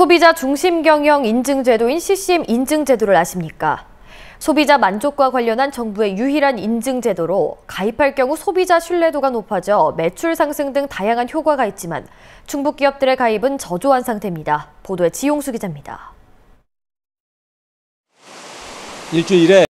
소비자 중심 경영 인증 제도인 CCM 인증 제도를 아십니까? 소비자 만족과 관련한 정부의 유일한 인증 제도로 가입할 경우 소비자 신뢰도가 높아져 매출 상승 등 다양한 효과가 있지만 중국 기업들의 가입은 저조한 상태입니다. 보도에 지용수 기자입니다. 일주일에